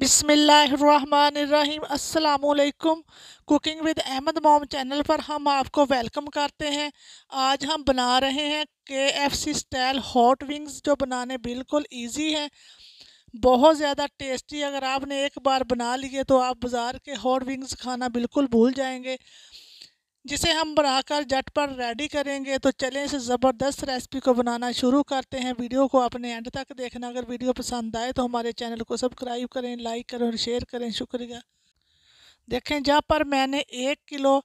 बिसमीम् अल्लाम cooking with Ahmad मोम channel पर हम आपको वेलकम करते हैं आज हम बना रहे हैं K F C style hot wings जो बनाने बिल्कुल ईज़ी हैं बहुत ज़्यादा टेस्टी अगर आपने एक बार बना लिए तो आप बाज़ार के हॉट विंग्स खाना बिल्कुल भूल जाएंगे जिसे हम बनाकर जट पर रेडी करेंगे तो चलें इस ज़बरदस्त रेसिपी को बनाना शुरू करते हैं वीडियो को अपने एंड तक देखना अगर वीडियो पसंद आए तो हमारे चैनल को सब्सक्राइब करें लाइक करें और शेयर करें शुक्रिया देखें जहाँ पर मैंने एक किलो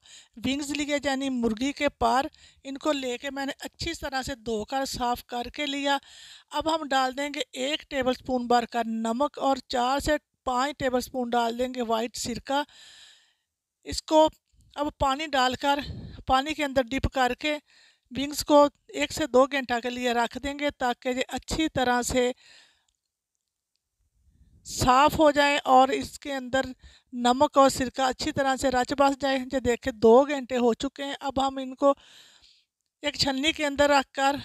विंग्स लिए यानी मुर्गी के पार इनको लेके मैंने अच्छी तरह से धोकर साफ़ करके लिया अब हम डाल देंगे एक टेबल स्पून भर का नमक और चार से पाँच टेबल स्पून डाल देंगे वाइट सिरका इसको अब पानी डालकर पानी के अंदर डिप करके विंग्स को एक से दो घंटा के लिए रख देंगे ताकि ये अच्छी तरह से साफ़ हो जाए और इसके अंदर नमक और सिरका अच्छी तरह से रच बस जाए जो देखे दो घंटे हो चुके हैं अब हम इनको एक छन्नी के अंदर रख कर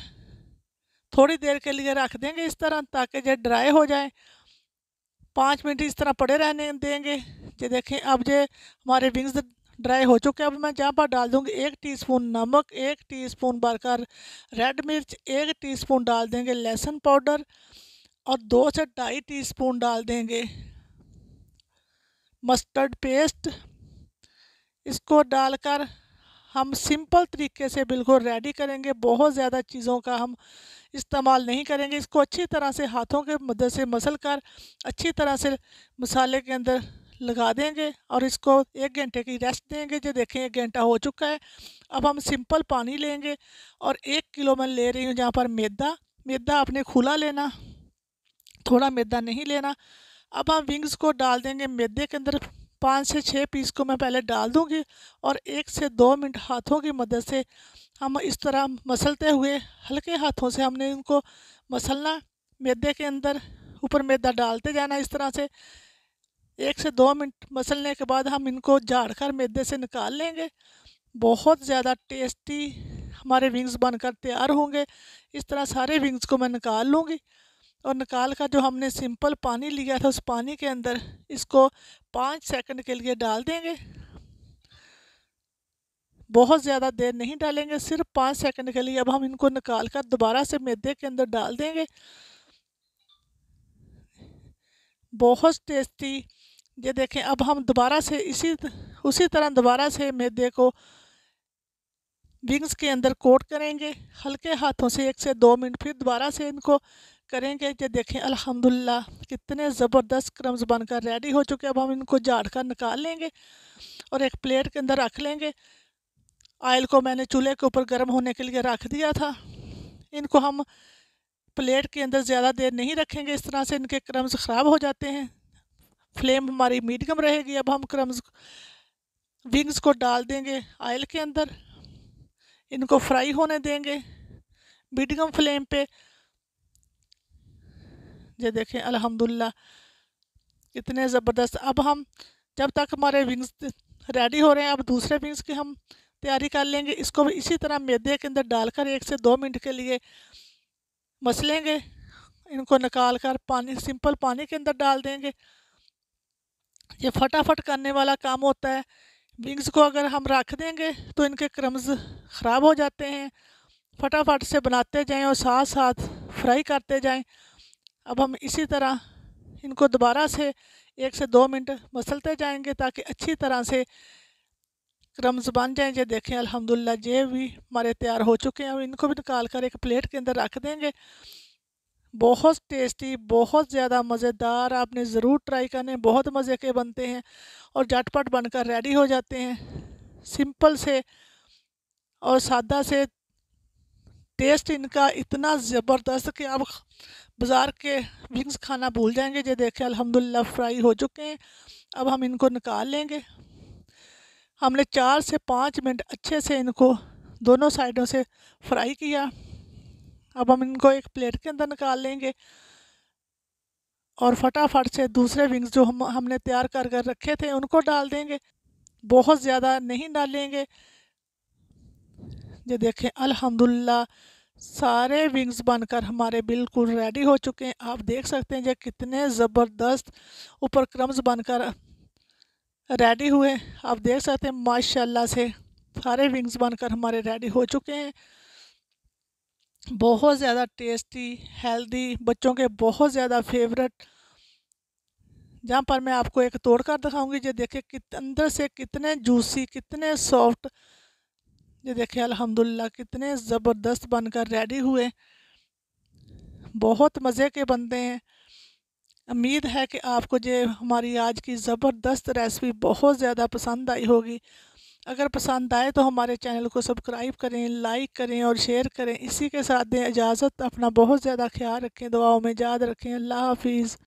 थोड़ी देर के लिए रख देंगे इस तरह ताकि ये ड्राई हो जाए पाँच मिनट इस तरह पड़े रहने देंगे जो देखें अब जो हमारे विंग्स ड्राई हो चुके हैं अब मैं जहाँ पर डाल दूँगी एक टीस्पून नमक एक टीस्पून भरकर रेड मिर्च एक टीस्पून डाल देंगे लहसुन पाउडर और दो से ढाई टीस्पून डाल देंगे मस्टर्ड पेस्ट इसको डालकर हम सिंपल तरीके से बिल्कुल रेडी करेंगे बहुत ज़्यादा चीज़ों का हम इस्तेमाल नहीं करेंगे इसको अच्छी तरह से हाथों के मदद से मसल कर अच्छी तरह से मसाले के अंदर लगा देंगे और इसको एक घंटे की रेस्ट देंगे जो देखें एक घंटा हो चुका है अब हम सिंपल पानी लेंगे और एक किलो मैं ले रही हूँ जहाँ पर मैदा मैदा आपने खुला लेना थोड़ा मैदा नहीं लेना अब हम विंग्स को डाल देंगे मैदे के अंदर पाँच से छः पीस को मैं पहले डाल दूँगी और एक से दो मिनट हाथों की मदद से हम इस तरह मसलते हुए हल्के हाथों से हमने उनको मसलना मैदे के अंदर ऊपर मैदा डालते जाना इस तरह से एक से दो मिनट मसलने के बाद हम इनको झाड़ कर मैदे से निकाल लेंगे बहुत ज़्यादा टेस्टी हमारे विंग्स बनकर तैयार होंगे इस तरह सारे विंग्स को मैं निकाल लूँगी और निकाल कर जो हमने सिंपल पानी लिया था उस पानी के अंदर इसको पाँच सेकंड के लिए डाल देंगे बहुत ज़्यादा देर नहीं डालेंगे सिर्फ पाँच सेकंड के लिए अब हम इनको निकाल कर दोबारा से मैदे के अंदर डाल देंगे बहुत टेस्टी ये देखें अब हम दोबारा से इसी उसी तरह दोबारा से मैदे को विंग्स के अंदर कोट करेंगे हल्के हाथों से एक से दो मिनट फिर दोबारा से इनको करेंगे ये देखें अल्हम्दुलिल्लाह कितने ज़बरदस्त क्रम्स बनकर रेडी हो चुके अब हम इनको झाड़ कर निकाल लेंगे और एक प्लेट के अंदर रख लेंगे आयल को मैंने चूल्हे के ऊपर गर्म होने के लिए रख दिया था इनको हम प्लेट के अंदर ज़्यादा देर नहीं रखेंगे इस तरह से इनके क्रम्स ख़राब हो जाते हैं फ्लेम हमारी मीडियम रहेगी अब हम क्रम्स विंग्स को डाल देंगे आयल के अंदर इनको फ्राई होने देंगे मीडियम फ्लेम पे ये देखें अल्हम्दुलिल्लाह इतने ज़बरदस्त अब हम जब तक हमारे विंग्स रेडी हो रहे हैं अब दूसरे विंग्स की हम तैयारी कर लेंगे इसको भी इसी तरह मैदे के अंदर डालकर एक से दो मिनट के लिए मसलेंगे इनको निकाल कर पानी सिंपल पानी के अंदर डाल देंगे ये फटाफट करने वाला काम होता है विंग्स को अगर हम रख देंगे तो इनके क्रम्स ख़राब हो जाते हैं फटाफट से बनाते जाएं और साथ साथ फ्राई करते जाएं अब हम इसी तरह इनको दोबारा से एक से दो मिनट मसलते जाएंगे ताकि अच्छी तरह से क्रम्स बन जाएं ये देखें अल्हम्दुलिल्लाह ये भी हमारे तैयार हो चुके हैं और इनको भी निकाल कर एक प्लेट के अंदर रख देंगे बहुत टेस्टी बहुत ज़्यादा मज़ेदार आपने ज़रूर ट्राई करने बहुत मज़े के बनते हैं और झटपट बनकर रेडी हो जाते हैं सिंपल से और सादा से टेस्ट इनका इतना ज़बरदस्त कि आप बाज़ार के विंग्स खाना भूल जाएंगे जो देखें अल्हम्दुलिल्लाह फ्राई हो चुके हैं अब हम इनको निकाल लेंगे हमने चार से पाँच मिनट अच्छे से इनको दोनों साइडों से फ्राई किया अब हम इनको एक प्लेट के अंदर निकाल लेंगे और फटाफट से दूसरे विंग्स जो हम हमने तैयार कर कर रखे थे उनको डाल देंगे बहुत ज़्यादा नहीं डालेंगे ये देखें अल्हम्दुलिल्लाह सारे विंग्स बनकर हमारे बिल्कुल रेडी हो चुके हैं आप देख सकते हैं ये कितने ज़बरदस्त ऊपर क्रम्स बनकर रेडी हुए आप देख सकते हैं माशाल्लाह से सारे विंग्स बनकर हमारे रेडी हो चुके हैं बहुत ज़्यादा टेस्टी हेल्दी बच्चों के बहुत ज़्यादा फेवरेट जहाँ पर मैं आपको एक तोड़ कर दिखाऊंगी ये देखिए कित अंदर से कितने जूसी कितने सॉफ्ट ये देखिए अल्हम्दुलिल्लाह कितने ज़बरदस्त बनकर रेडी हुए बहुत मज़े के बनते हैं उम्मीद है कि आपको ये हमारी आज की ज़बरदस्त रेसिपी बहुत ज़्यादा पसंद आई होगी अगर पसंद आए तो हमारे चैनल को सब्सक्राइब करें लाइक करें और शेयर करें इसी के साथ दें इजाज़त अपना बहुत ज़्यादा ख्याल रखें दुआओं में याद रखें अल्लाह हाफिज़